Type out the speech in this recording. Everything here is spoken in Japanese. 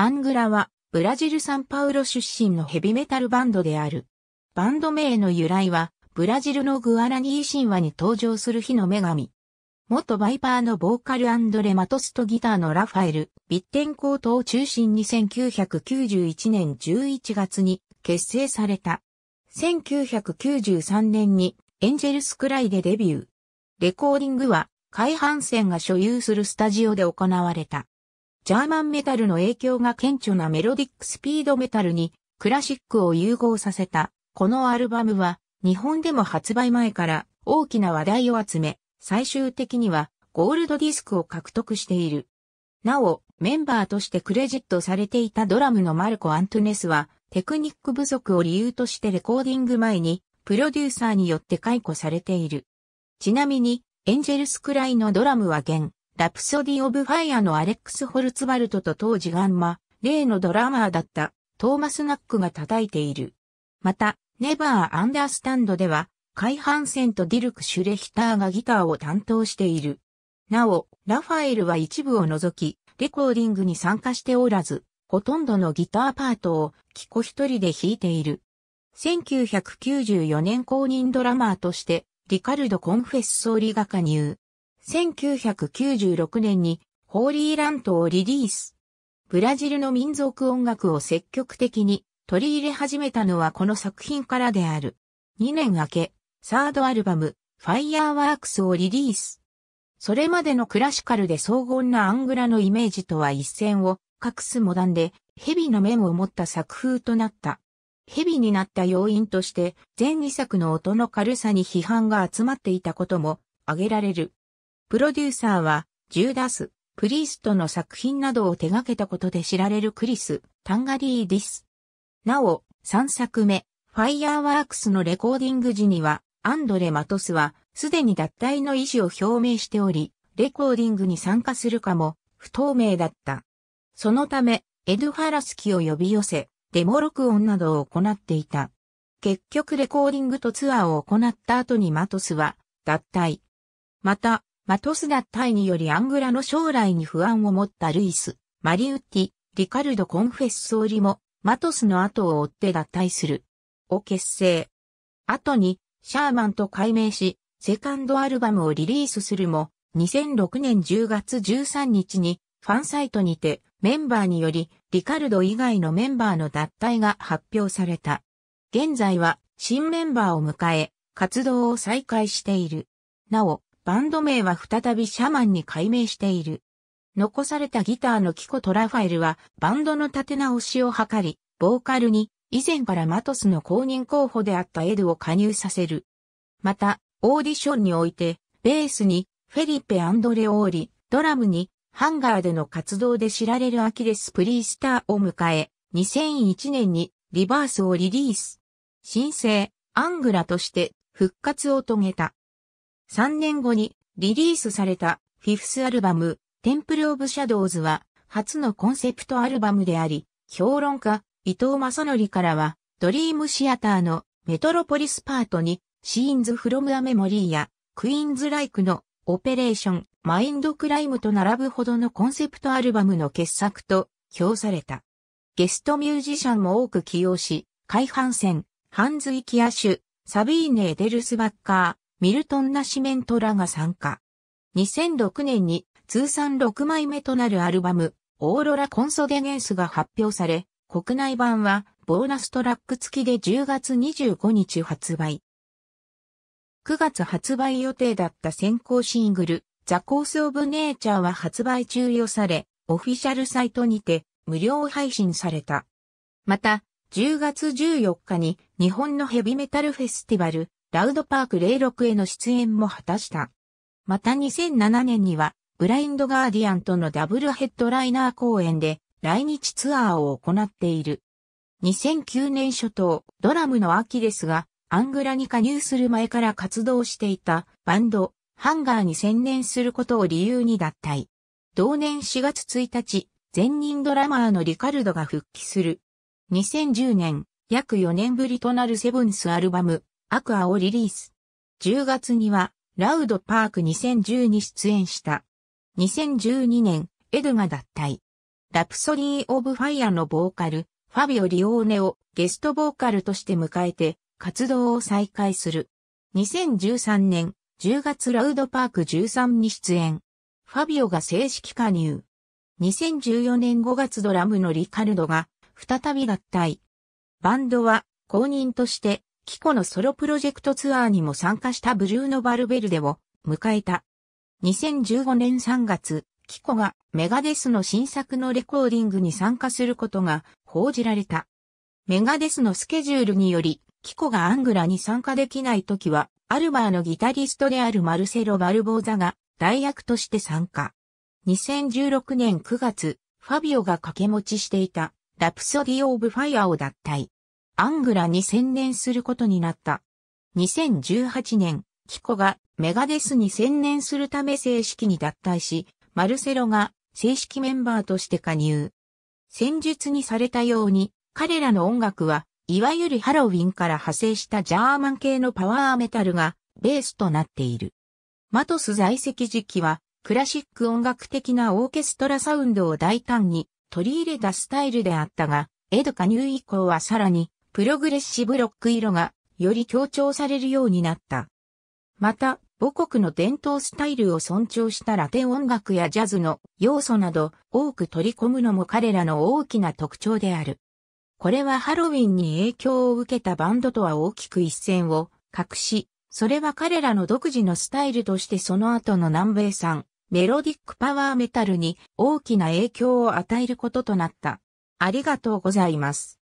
アングラは、ブラジル・サンパウロ出身のヘビメタルバンドである。バンド名の由来は、ブラジルのグアラニー神話に登場する火の女神。元バイパーのボーカルアンドレ・マトスとギターのラファエル、ビッテンコートを中心に1991年11月に結成された。1993年にエンジェルスクライでデビュー。レコーディングは、海半線が所有するスタジオで行われた。ジャーマンメタルの影響が顕著なメロディックスピードメタルにクラシックを融合させた。このアルバムは日本でも発売前から大きな話題を集め、最終的にはゴールドディスクを獲得している。なお、メンバーとしてクレジットされていたドラムのマルコ・アントネスは、テクニック不足を理由としてレコーディング前に、プロデューサーによって解雇されている。ちなみに、エンジェルスくらいのドラムは現、ラプソディ・オブ・ファイアのアレックス・ホルツバルトと当時ガンマ、例のドラマーだったトーマス・ナックが叩いている。また、ネバー・アンダースタンドでは、カイハンセンとディルク・シュレヒターがギターを担当している。なお、ラファエルは一部を除き、レコーディングに参加しておらず、ほとんどのギターパートを、キコ一人で弾いている。1994年公認ドラマーとして、リカルド・コンフェッソーリが加入。1996年にホーリーラントをリリース。ブラジルの民族音楽を積極的に取り入れ始めたのはこの作品からである。2年明け、サードアルバム、ファイヤーワークスをリリース。それまでのクラシカルで荘厳なアングラのイメージとは一線を画すモダンで、蛇の面を持った作風となった。蛇になった要因として、前2作の音の軽さに批判が集まっていたことも挙げられる。プロデューサーは、ジューダス・プリーストの作品などを手掛けたことで知られるクリス・タンガリーディス。なお、3作目、ファイヤーワークスのレコーディング時には、アンドレ・マトスは、すでに脱退の意思を表明しており、レコーディングに参加するかも、不透明だった。そのため、エド・ハラスキを呼び寄せ、デモ録音などを行っていた。結局レコーディングとツアーを行った後にマトスは脱退。また、マトス脱退によりアングラの将来に不安を持ったルイス、マリウッティ、リカルド・コンフェッソーリも、マトスの後を追って脱退する。を結成。後に、シャーマンと改名し、セカンドアルバムをリリースするも、2006年10月13日に、ファンサイトにて、メンバーにより、リカルド以外のメンバーの脱退が発表された。現在は、新メンバーを迎え、活動を再開している。なお、バンド名は再びシャマンに改名している。残されたギターのキコ・トラファエルはバンドの立て直しを図り、ボーカルに以前からマトスの公認候補であったエドを加入させる。また、オーディションにおいて、ベースにフェリペ・アンドレオーリ、ドラムにハンガーでの活動で知られるアキレス・プリースターを迎え、2001年にリバースをリリース。新生、アングラとして復活を遂げた。3年後にリリースされたフィフスアルバム、テンプル・オブ・シャドウズは初のコンセプトアルバムであり、評論家伊藤正則からは、ドリームシアターのメトロポリスパートに、シーンズ・フロム・アメモリーや、クイーンズ・ライクのオペレーション、マインド・クライムと並ぶほどのコンセプトアルバムの傑作と評された。ゲストミュージシャンも多く起用し、海半戦、ハンズ・イキアシュ、サビーネ・デルスバッカー、ミルトン・ナシメントらが参加。2006年に通算6枚目となるアルバム、オーロラ・コンソデゲンスが発表され、国内版はボーナストラック付きで10月25日発売。9月発売予定だった先行シングル、ザ・コース・オブ・ネイチャーは発売中予され、オフィシャルサイトにて無料配信された。また、10月14日に日本のヘビメタルフェスティバル、ラウドパーク06への出演も果たした。また2007年には、ブラインドガーディアンとのダブルヘッドライナー公演で来日ツアーを行っている。2009年初頭、ドラムの秋ですがアングラに加入する前から活動していたバンド、ハンガーに専念することを理由に脱退。同年4月1日、前任ドラマーのリカルドが復帰する。2010年、約4年ぶりとなるセブンスアルバム、アクアをリリース。10月には、ラウドパーク2010に出演した。2012年、エドが脱退。ラプソディー・オブ・ファイアのボーカル、ファビオ・リオーネをゲストボーカルとして迎えて、活動を再開する。2013年、10月ラウドパーク13に出演。ファビオが正式加入。2014年5月ドラムのリカルドが再び脱退。バンドは公認としてキコのソロプロジェクトツアーにも参加したブルーノ・バルベルデを迎えた。2015年3月、キコがメガデスの新作のレコーディングに参加することが報じられた。メガデスのスケジュールにより、キコがアングラに参加できない時は、アルバーのギタリストであるマルセロ・バルボーザが代役として参加。2016年9月、ファビオが掛け持ちしていた、ラプソディ・オブ・ファイアを脱退。アングラに専念することになった。2018年、キコがメガデスに専念するため正式に脱退し、マルセロが正式メンバーとして加入。戦術にされたように、彼らの音楽は、いわゆるハロウィンから派生したジャーマン系のパワーメタルがベースとなっている。マトス在籍時期は、クラシック音楽的なオーケストラサウンドを大胆に取り入れたスタイルであったが、エド加入以降はさらにプログレッシブロック色がより強調されるようになった。また、母国の伝統スタイルを尊重したラテン音楽やジャズの要素など多く取り込むのも彼らの大きな特徴である。これはハロウィンに影響を受けたバンドとは大きく一線を隠し、それは彼らの独自のスタイルとしてその後の南米産、メロディックパワーメタルに大きな影響を与えることとなった。ありがとうございます。